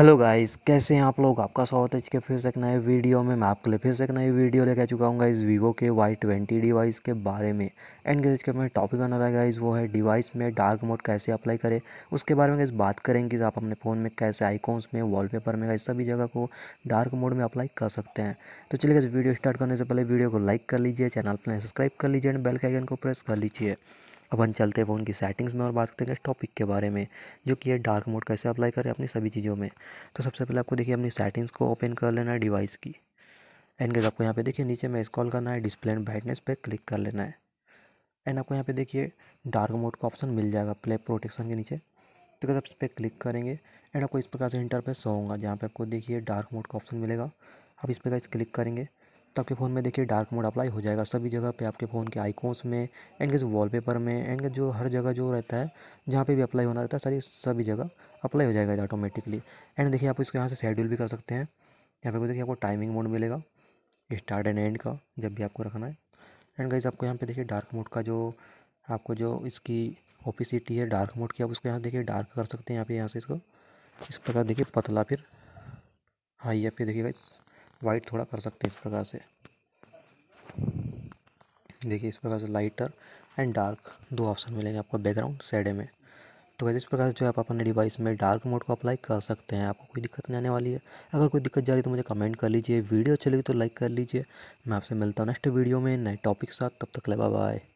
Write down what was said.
hello guys कैसे हैं आप लोग आपका स्वागत है इसके फिर से एक नए वीडियो में मैं आपके लिए फिर से एक नई वीडियो लेकर चुका हूँ गाइस वीवो के वाई ट्वेंटी डिवाइस के बारे में एंड गाइस इसके मैं टॉपिक आना था गाइस वो है डिवाइस में डार्क मोड कैसे अप्लाई करें उसके बारे में गाइस बात करेंगे कि आप अपने फ़ोन में कैसे आइकॉन्स में वॉलपेपर में गाइस सभी जगह को डार्क मोड में अप्लाई कर सकते हैं तो चलिए गाइस वीडियो स्टार्ट करने से पहले वीडियो को लाइक कर लीजिए चैनल पर सब्सक्राइब कर लीजिए एंड बेल के आइकन को प्रेस कर लीजिए अपन चलते हैं उनकी सेटिंग्स में और बात करते हैं इस टॉपिक के बारे में जो कि ये डार्क मोड कैसे अप्लाई करें अपनी सभी चीज़ों में तो सबसे पहले आपको देखिए अपनी सेटिंग्स को ओपन कर लेना है डिवाइस की एंड गैस आपको यहाँ पे देखिए नीचे में स्कॉल करना है डिस्प्ले एंड ब्राइटनेस पे क्लिक कर लेना है एंड आपको यहाँ पे देखिए डार्क मोड का ऑप्शन मिल जाएगा प्ले प्रोटेक्शन के नीचे तो कैसे आप इस पर क्लिक करेंगे एंड आपको इस प्रकार से इंटरफेस होगा जहाँ पे आपको देखिए डार्क मोड का ऑप्शन मिलेगा आप इस पर से क्लिक करेंगे तो आपके फ़ोन में देखिए डार्क मोड अप्लाई हो जाएगा सभी जगह पे आपके फ़ोन के आइकॉन्स में एंड किस जो वॉलपेपर में एंड जो हर जगह जो रहता है जहाँ पे भी अप्लाई होना रहता है सारी सभी जगह अप्लाई हो जाएगा ऑटोमेटिकली एंड देखिए आप इसको यहाँ से शेड्यूल भी कर सकते हैं यहाँ पे देखिए आपको टाइमिंग मोड मिलेगा स्टार्ट एंड एंड का जब भी आपको रखना है एंड गाइज आपको यहाँ पर देखिए डार्क मोड का जो आपको जो इसकी ओपिसिटी है डार्क मोड की आप उसको यहाँ देखिए डार्क कर सकते हैं यहाँ पे यहाँ से इसको इस प्रकार देखिए पतला फिर हाई या फिर देखिएगा इस वाइट थोड़ा कर सकते हैं इस प्रकार से देखिए इस प्रकार से लाइटर एंड डार्क दो ऑप्शन मिलेंगे आपको बैकग्राउंड शेडे में तो वैसे इस प्रकार से जो आप अपने डिवाइस में डार्क मोड को अप्लाई कर सकते हैं आपको कोई दिक्कत नहीं आने वाली है अगर कोई दिक्कत जा रही है तो मुझे कमेंट कर लीजिए वीडियो अच्छी लगी तो लाइक कर लीजिए मैं आपसे मिलता हूँ नेक्स्ट वीडियो में नए टॉपिक साथ तब तक ले बाय